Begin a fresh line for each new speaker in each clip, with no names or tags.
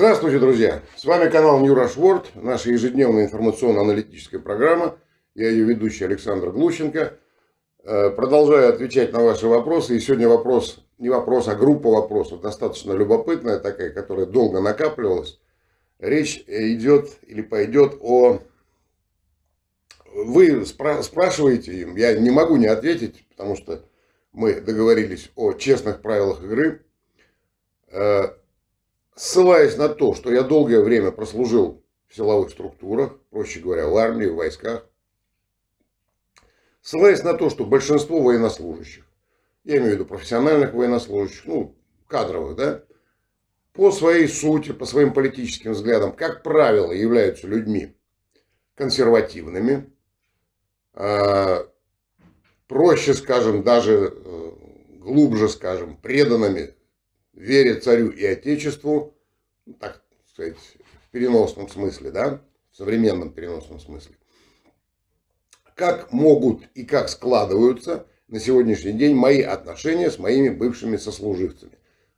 Здравствуйте, друзья! С вами канал Ньюра Шворд, наша ежедневная информационно-аналитическая программа. Я ее ведущий Александр Глущенко. Э, продолжаю отвечать на ваши вопросы. И сегодня вопрос, не вопрос, а группа вопросов, достаточно любопытная такая, которая долго накапливалась. Речь идет или пойдет о... Вы спра спрашиваете им, я не могу не ответить, потому что мы договорились о честных правилах игры э, ссылаясь на то, что я долгое время прослужил в силовых структурах, проще говоря, в армии, в войсках, ссылаясь на то, что большинство военнослужащих, я имею в виду профессиональных военнослужащих, ну, кадровых, да, по своей сути, по своим политическим взглядам, как правило, являются людьми консервативными, а, проще, скажем, даже э, глубже, скажем, преданными вере царю и отечеству, ну, так сказать, в переносном смысле, да, в современном переносном смысле. Как могут и как складываются на сегодняшний день мои отношения с моими бывшими сослуживцами.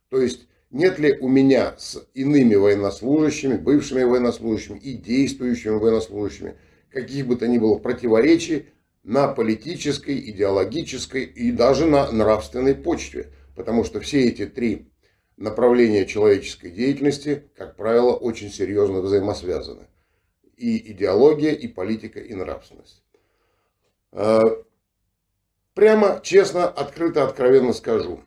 То есть нет ли у меня с иными военнослужащими, бывшими военнослужащими и действующими военнослужащими каких бы то ни было противоречий на политической, идеологической и даже на нравственной почве. Потому что все эти три направления человеческой деятельности, как правило, очень серьезно взаимосвязаны. И идеология, и политика, и нравственность. Э, прямо, честно, открыто, откровенно скажу.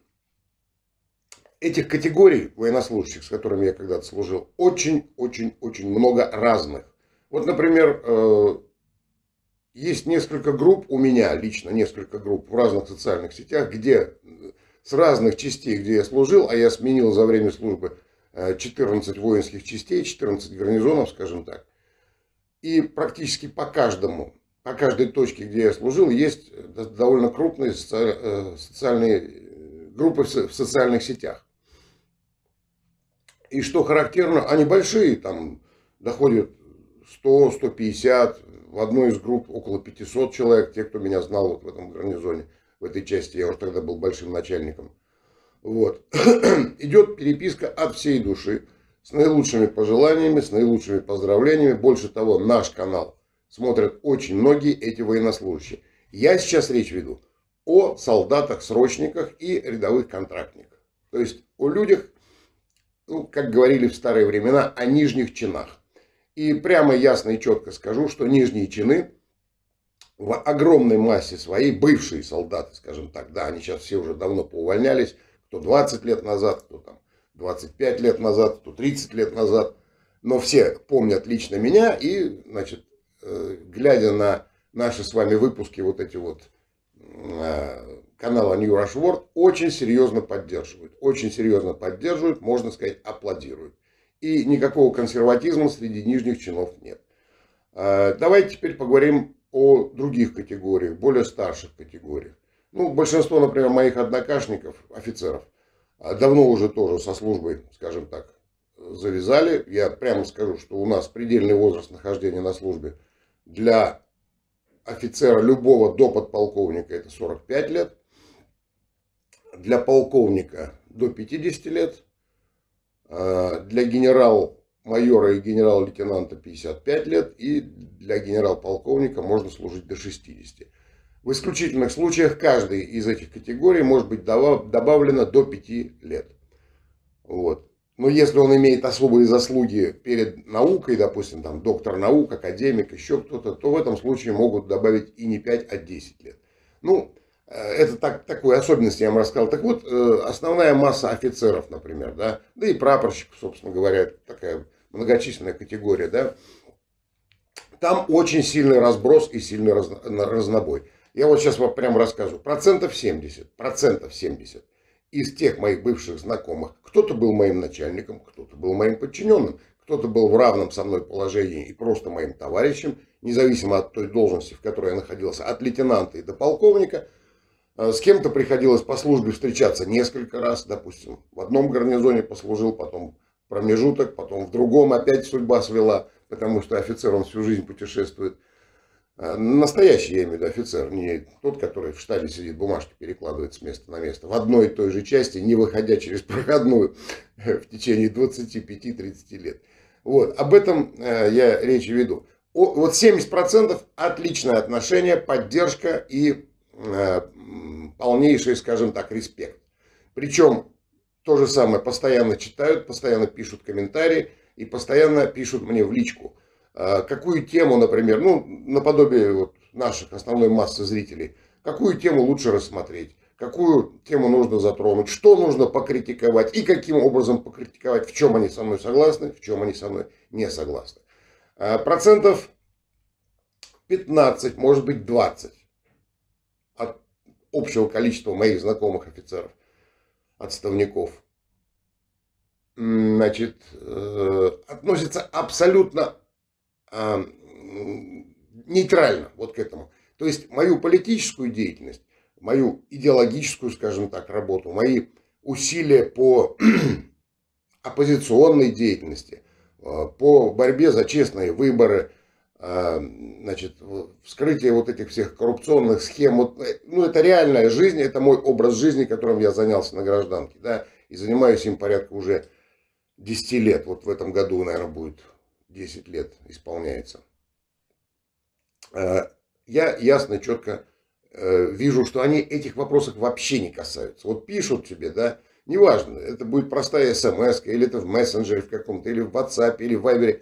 Этих категорий военнослужащих, с которыми я когда-то служил, очень-очень-очень много разных. Вот, например, э, есть несколько групп у меня лично, несколько групп в разных социальных сетях, где с разных частей, где я служил, а я сменил за время службы 14 э, воинских частей, 14 гарнизонов, скажем так. И практически по каждому, по каждой точке, где я служил, есть э, довольно крупные э, социальные группы в социальных сетях. И что характерно, они большие, там доходят 100, 150, в одной из групп около 500 человек, те, кто меня знал вот в этом гарнизоне – в этой части, я уже тогда был большим начальником. Вот. Идет переписка от всей души, с наилучшими пожеланиями, с наилучшими поздравлениями. Больше того, наш канал смотрят очень многие эти военнослужащие. Я сейчас речь веду о солдатах, срочниках и рядовых контрактниках. То есть о людях, ну, как говорили в старые времена, о нижних чинах. И прямо ясно и четко скажу, что нижние чины в огромной массе своей бывшие солдаты, скажем так, да, они сейчас все уже давно поувольнялись, кто 20 лет назад, кто там 25 лет назад, кто 30 лет назад, но все помнят лично меня и, значит, э, глядя на наши с вами выпуски, вот эти вот э, канала New Rush World, очень серьезно поддерживают, очень серьезно поддерживают, можно сказать, аплодируют. И никакого консерватизма среди нижних чинов нет. Э, давайте теперь поговорим о других категориях, более старших категориях. Ну, большинство, например, моих однокашников, офицеров, а, давно уже тоже со службой, скажем так, завязали. Я прямо скажу, что у нас предельный возраст нахождения на службе для офицера любого до подполковника это 45 лет, для полковника до 50 лет, а, для генерал майора и генерал-лейтенанта 55 лет, и для генерал-полковника можно служить до 60. В исключительных случаях каждый из этих категорий может быть добавлено до 5 лет. Вот. Но если он имеет особые заслуги перед наукой, допустим, там доктор наук, академик, еще кто-то, то в этом случае могут добавить и не 5, а 10 лет. Ну, э, это так, такой особенность я вам рассказал. Так вот, э, основная масса офицеров, например, да, да и прапорщик, собственно говоря, такая многочисленная категория, да, там очень сильный разброс и сильный разнобой. Я вот сейчас вам прямо расскажу. Процентов 70, процентов 70 из тех моих бывших знакомых, кто-то был моим начальником, кто-то был моим подчиненным, кто-то был в равном со мной положении и просто моим товарищем, независимо от той должности, в которой я находился, от лейтенанта и до полковника. Э, с кем-то приходилось по службе встречаться несколько раз, допустим, в одном гарнизоне послужил, потом промежуток, потом в другом опять судьба свела, потому что офицер, он всю жизнь путешествует. А, настоящий, я имею в виду, офицер, не тот, который в штабе сидит, бумажки перекладывает с места на место. В одной и той же части, не выходя через проходную в течение 25-30 лет. Вот, об этом э, я речь веду. О, вот 70% отличное отношение, поддержка и э, полнейший, скажем так, респект. Причем то же самое, постоянно читают, постоянно пишут комментарии и постоянно пишут мне в личку. А, какую тему, например, ну, наподобие вот наших основной массы зрителей, какую тему лучше рассмотреть, какую тему нужно затронуть, что нужно покритиковать и каким образом покритиковать, в чем они со мной согласны, в чем они со мной не согласны. А, процентов 15, может быть 20 от общего количества моих знакомых офицеров – отставников, значит, э, относится абсолютно э, нейтрально вот к этому. То есть мою политическую деятельность, мою идеологическую, скажем так, работу, мои усилия по оппозиционной деятельности, э, по борьбе за честные выборы – а, значит, вскрытие вот этих всех коррупционных схем, вот, э, ну, это реальная жизнь, это мой образ жизни, которым я занялся на гражданке, да, и занимаюсь им порядка уже 10 лет, вот в этом году, наверное, будет 10 лет исполняется. А, я ясно, четко э, вижу, что они этих вопросов вообще не касаются. Вот пишут тебе, да, неважно, это будет простая смс или это в мессенджере в каком-то, или в WhatsApp, или в Viber,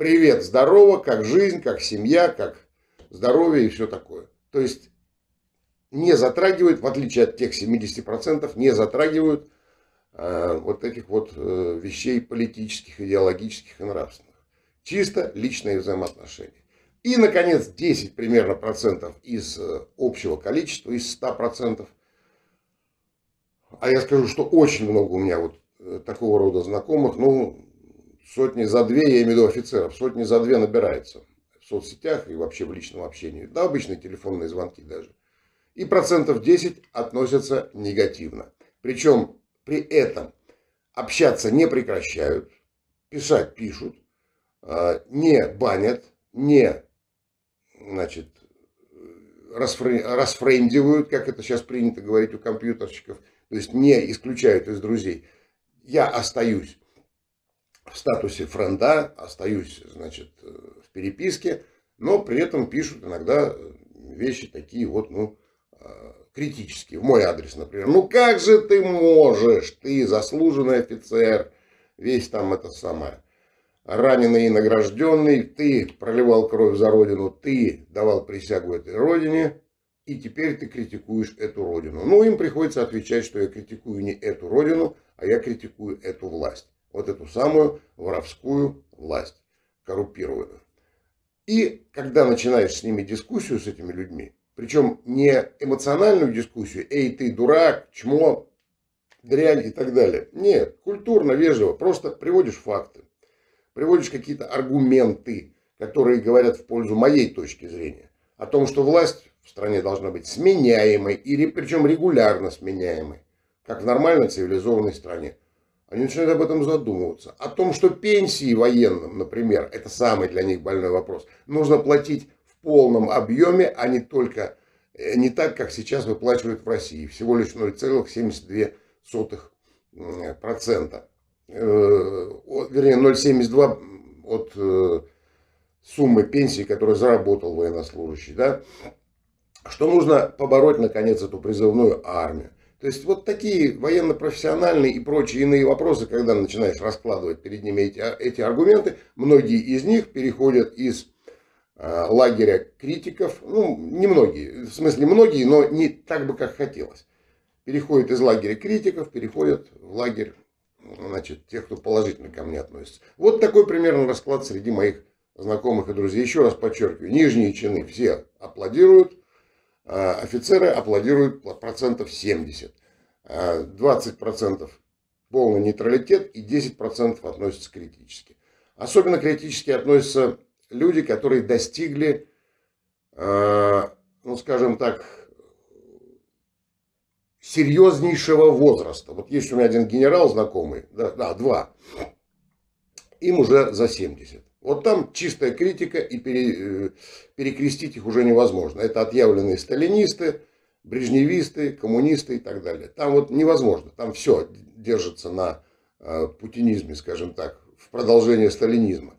привет, здорово, как жизнь, как семья, как здоровье и все такое. То есть не затрагивают, в отличие от тех 70%, не затрагивают э, вот этих вот э, вещей политических, идеологических и нравственных. Чисто личные взаимоотношения. И, наконец, 10 примерно процентов из э, общего количества, из 100 процентов. А я скажу, что очень много у меня вот э, такого рода знакомых, ну, сотни за две, я имею в виду офицеров, сотни за две набирается в соцсетях и вообще в личном общении. Да, обычные телефонные звонки даже. И процентов 10 относятся негативно. Причем при этом общаться не прекращают, писать пишут, а, не банят, не значит, расфрей, как это сейчас принято говорить у компьютерщиков, то есть не исключают из друзей. Я остаюсь в статусе френда, остаюсь, значит, э, в переписке, но при этом пишут иногда э, вещи такие вот, ну, э, критические в мой адрес, например. Ну как же ты можешь, ты заслуженный офицер, весь там это самое, раненый и награжденный, ты проливал кровь за родину, ты давал присягу этой родине, и теперь ты критикуешь эту родину. Ну им приходится отвечать, что я критикую не эту родину, а я критикую эту власть вот эту самую воровскую власть, коррупированную И когда начинаешь с ними дискуссию, с этими людьми, причем не эмоциональную дискуссию, эй, ты дурак, чмо, дрянь и так далее. Нет, культурно, вежливо, просто приводишь факты, приводишь какие-то аргументы, которые говорят в пользу моей точки зрения. О том, что власть в стране должна быть сменяемой, или причем регулярно сменяемой, как в нормальной цивилизованной стране они начинают об этом задумываться. О том, что пенсии военным, например, это самый для них больной вопрос, нужно платить в полном объеме, а не только э, не так, как сейчас выплачивают в России, всего лишь 0,72%. процента, э, Вернее, 0,72 от э, суммы пенсии, которую заработал военнослужащий. Да? Что нужно побороть, наконец, эту призывную армию? То есть вот такие военно-профессиональные и прочие иные вопросы, когда начинаешь раскладывать перед ними эти, эти аргументы, многие из них переходят из э, лагеря критиков, ну, не многие, в смысле многие, но не так бы, как хотелось. Переходят из лагеря критиков, переходят в лагерь значит, тех, кто положительно ко мне относится. Вот такой примерно расклад среди моих знакомых и друзей. Еще раз подчеркиваю, нижние чины все аплодируют, а, офицеры аплодируют процентов 70. 20 а, процентов полный нейтралитет и 10 процентов относятся критически. Особенно критически относятся люди, которые достигли, а, ну скажем так, серьезнейшего возраста. Вот есть у меня один генерал знакомый, да, да два, им уже за 70. Вот там чистая критика, и пере, э, перекрестить их уже невозможно. Это отъявленные сталинисты, брежневисты, коммунисты и так далее. Там вот невозможно, там все держится на э, путинизме, скажем так, в продолжение сталинизма.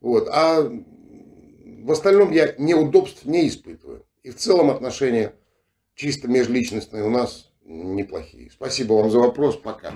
Вот. А в остальном я неудобств не испытываю. И в целом отношения чисто межличностные у нас неплохие. Спасибо вам за вопрос. Пока.